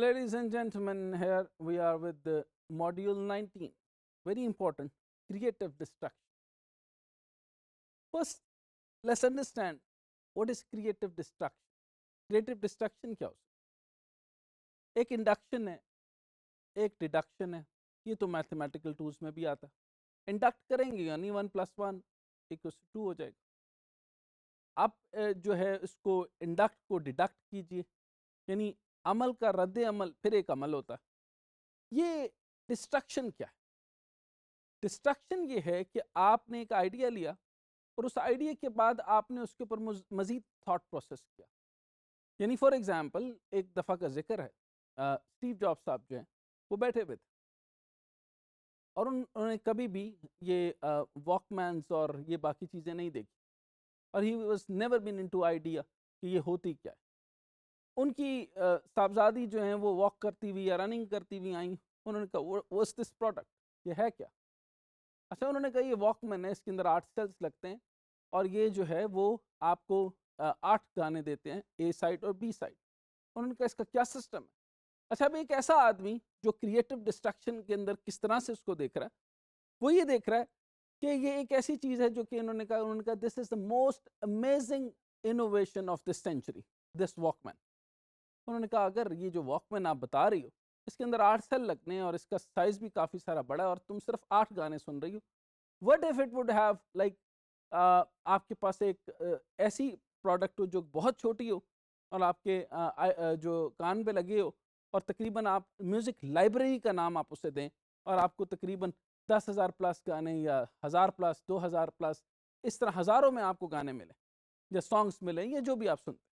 ladies and gentlemen, here we are with the module 19, very important creative destruction. First, let's understand what is creative destruction. Creative destruction kya हो Ek induction hai, ek deduction hai. Ye to mathematical tools mein bhi aata. है induct करेंगे यानी one plus one equal 2 ho jayega. आप jo hai, इसको induct ko deduct kijiye. यानी अमल का रद्द अमल फिर एक अमल होता है ये डिस्ट्रक्शन क्या है डिस्ट्रक्शन ये है कि आपने एक आइडिया लिया और उस आइडिया के बाद आपने उसके ऊपर मज़ीद थाट प्रोसेस किया यानी फॉर एग्ज़ाम्पल एक दफ़ा का जिक्र है स्टीव जॉब साहब जो हैं वो बैठे हुए थे और उन, उन्होंने कभी भी ये वॉकमैन्स और ये बाकी चीज़ें नहीं देखी और he was never been into idea कि ये होती क्या है उनकी साहबजादी जो है वो वॉक करती हुई या रनिंग करती हुई आई उन्होंने कहा वो दिस प्रोडक्ट ये है क्या अच्छा उन्होंने कहा ये वॉक मैन है इसके अंदर आठ सेल्स लगते हैं और ये जो है वो आपको आठ गाने देते हैं ए साइड और बी साइड उन्होंने कहा इसका क्या सिस्टम है अच्छा अब एक ऐसा आदमी जो क्रिएटिव डिस्ट्रक्शन के अंदर किस तरह से उसको देख रहा है वो ये देख रहा है कि ये एक ऐसी चीज़ है जो कि उन्होंने कहा उन्होंने कहा this is the most amazing innovation of this century this Walkman उन्होंने कहा अगर ये जो वॉकमैन आप बता रही हो इसके अंदर आठ सेल लगने हैं और इसका साइज भी काफ़ी सारा बड़ा है और तुम सिर्फ आठ गाने सुन रही हो what if it would have like आपके पास एक uh, ऐसी प्रोडक्ट हो जो बहुत छोटी हो और आपके uh, uh, जो कान पे लगे हो और तकरीबन आप म्यूज़िक लाइब्रेरी का नाम आप उसे दें और आपको तकरीबन दस हज़ार प्लस गाने या हज़ार प्लस दो हज़ार प्लस इस तरह हज़ारों में आपको गाने मिले या सॉन्ग्स मिले या जो भी आप सुनते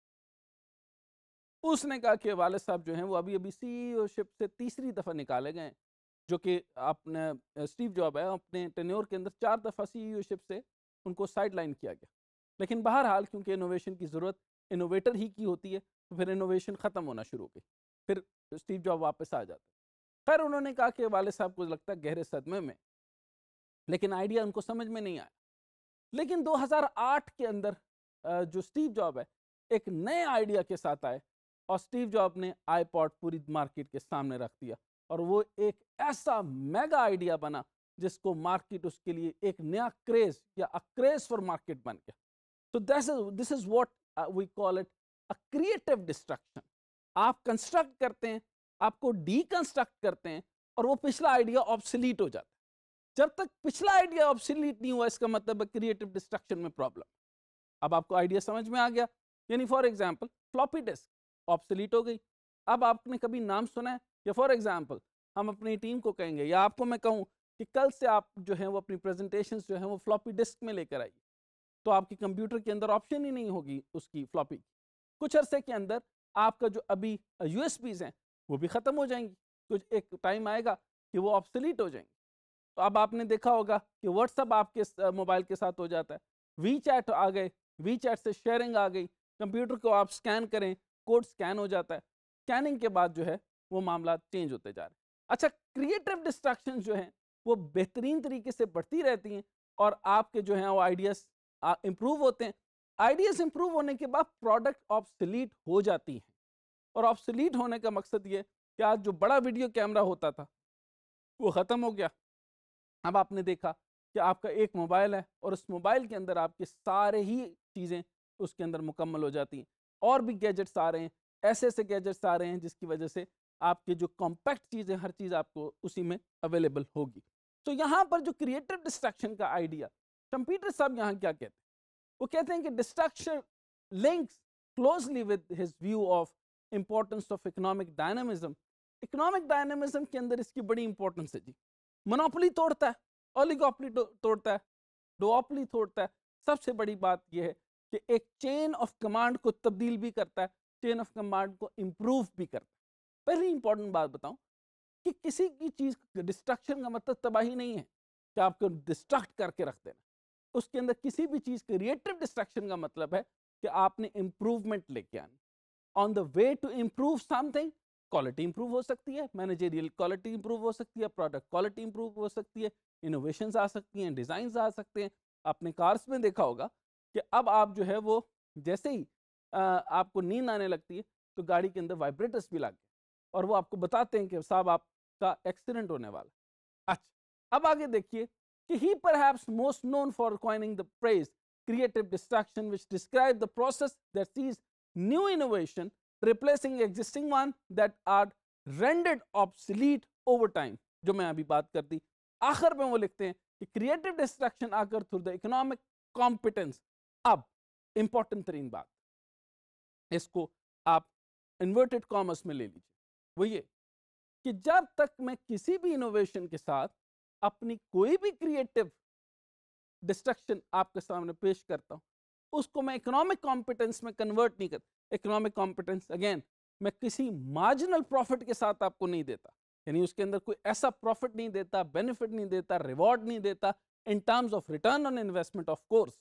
उसने कहा कि वाले साहब जो हैं वो अभी अभी सीईओशिप e से तीसरी दफ़ा निकाले गए जो कि आपने स्टीव जॉब है अपने टेन्योर के अंदर चार दफ़ा सीईओशिप e से उनको साइड लाइन किया गया लेकिन बहरहाल क्योंकि इनोवेशन की ज़रूरत इनोवेटर ही की होती है तो फिर इनोवेशन ख़त्म होना शुरू हो गई फिर स्टीव जॉब वापस आ जाते खैर उन्होंने कहा कि वाले साहब को लगता है गहरे सदमे में लेकिन आइडिया उनको समझ में नहीं आया लेकिन 2008 के अंदर जो स्टीव जॉब है एक नए आइडिया के साथ आए और स्टीव जॉब ने आईपॉड पूरी मार्केट के सामने रख दिया और वो एक ऐसा मेगा आइडिया बना जिसको मार्केट उसके लिए एक नया क्रेज या अ क्रेज फॉर मार्केट बन गया तो this is this is what we call it a creative destruction आप कंस्ट्रक्ट करते हैं आपको डीकंस्ट्रक्ट करते हैं और वो पिछला आइडिया ऑब्सिलीट हो जाता है जब तक पिछला आइडिया ऑब्सिलीट नहीं हुआ इसका मतलब है क्रिएटिव डिस्ट्रक्शन में प्रॉब्लम अब आपको आइडिया समझ में आ गया यानी for example floppy disk obsolete हो गई अब आपने कभी नाम सुना है या फॉर एग्ज़ाम्पल हम अपनी टीम को कहेंगे या आपको मैं कहूँ कि कल से आप जो है वो अपनी प्रेजेंटेशन जो है वो फ्लॉपी डिस्क में लेकर आइए तो आपके कंप्यूटर के अंदर ऑप्शन ही नहीं होगी उसकी फ्लॉपी कुछ अरसे के अंदर आपका जो अभी यू हैं वो भी ख़त्म हो जाएंगी कुछ एक टाइम आएगा कि वो ऑप्सलीट हो जाएंगे तो अब आपने देखा होगा कि व्हाट्सअप आपके मोबाइल के साथ हो जाता है वी चैट आ गए वी चैट से शेयरिंग आ गई कंप्यूटर को आप स्कैन करें कोड स्कैन हो जाता है स्कैनिंग के बाद जो है वो मामला चेंज होते जा रहे हैं अच्छा क्रिएटिव डिस्ट्रैक्शन जो है वो बेहतरीन तरीके से बढ़ती रहती हैं और आपके जो हैं वो आइडियाज़ इम्प्रूव होते हैं आइडियाज़ इम्प्रूव होने के बाद प्रोडक्ट सिलीट हो जाती हैं और ऑप्सलीट होने का मकसद ये कि आज जो बड़ा वीडियो कैमरा होता था वो ख़त्म हो गया अब आपने देखा कि आपका एक मोबाइल है और उस मोबाइल के अंदर आपके सारे ही चीज़ें उसके अंदर मुकम्मल हो जाती हैं और भी गैजेट्स आ रहे हैं ऐसे ऐसे गैजेट्स आ रहे हैं जिसकी वजह से आपके जो कॉम्पैक्ट चीज़ें हर चीज़ आपको उसी में अवेलेबल होगी तो यहाँ पर जो क्रिएटिव डिस्ट्रक्शन का आइडिया कंप्यूटर साहब यहाँ क्या कहते हैं वो कहते हैं कि destruction links closely with his view of importance of economic dynamism economic dynamism के अंदर इसकी बड़ी इंपॉर्टेंस है जी मोनोपोली तोड़ता है ओलिगोपली तो, तोड़ता है डोपली तोड़ता है सबसे बड़ी बात यह है कि एक चेन ऑफ कमांड को तब्दील भी करता है चेन ऑफ कमांड को इम्प्रूव भी करता है पहली इंपॉर्टेंट बात बताऊं कि किसी की चीज़ डिस्ट्रक्शन का मतलब तबाही नहीं है कि आपको डिस्ट्रक्ट करके रख देना उसके अंदर किसी भी चीज़ क्रिएटिव डिस्ट्रक्शन का मतलब है कि आपने इंप्रूवमेंट लेके आनी on the way to improve something quality improve हो सकती है मैनेजेरियल क्वालिटी इंप्रूव हो सकती है प्रोडक्ट क्वालिटी इंप्रूव हो सकती है इनोवेशन आ सकती हैं डिज़ाइन आ सकते हैं आपने कार्स में देखा होगा कि अब आप जो है वो जैसे ही आ, आपको नींद आने लगती है तो गाड़ी के अंदर वाइब्रेटर्स भी लागे और वो आपको बताते हैं कि साहब आपका एक्सीडेंट होने वाला अच्छा अब आगे देखिए कि ही पर most known for coining the phrase creative destruction which describe the process that sees new innovation replacing existing one that are rendered obsolete over time जो मैं अभी बात करती आखिर में वो लिखते हैं कि क्रिएटिव डिस्ट्रक्शन आकर थ्रू द इकोनॉमिक कॉम्पिटेंस अब इंपॉर्टेंट तरीन बात इसको आप इन्वर्टेड कॉमर्स में ले लीजिए वो ये कि जब तक मैं किसी भी इनोवेशन के साथ अपनी कोई भी क्रिएटिव डिस्ट्रक्शन आपके सामने पेश करता हूं उसको मैं इकोनॉमिक कॉम्पिटेंस में कन्वर्ट नहीं करता इकोनॉमिक कॉम्पिटेंस अगेन मैं किसी मार्जिनल प्रॉफिट के साथ आपको नहीं देता यानी उसके अंदर कोई ऐसा प्रॉफिट नहीं देता बेनिफिट नहीं देता रिवॉर्ड नहीं देता in terms of return on investment of course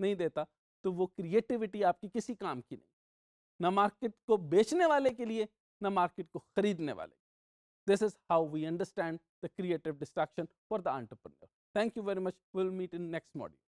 नहीं देता तो वो क्रिएटिविटी आपकी किसी काम की नहीं ना मार्केट को बेचने वाले के लिए ना मार्केट को खरीदने वाले this is how we understand the creative destruction for the entrepreneur thank you very much will meet in next module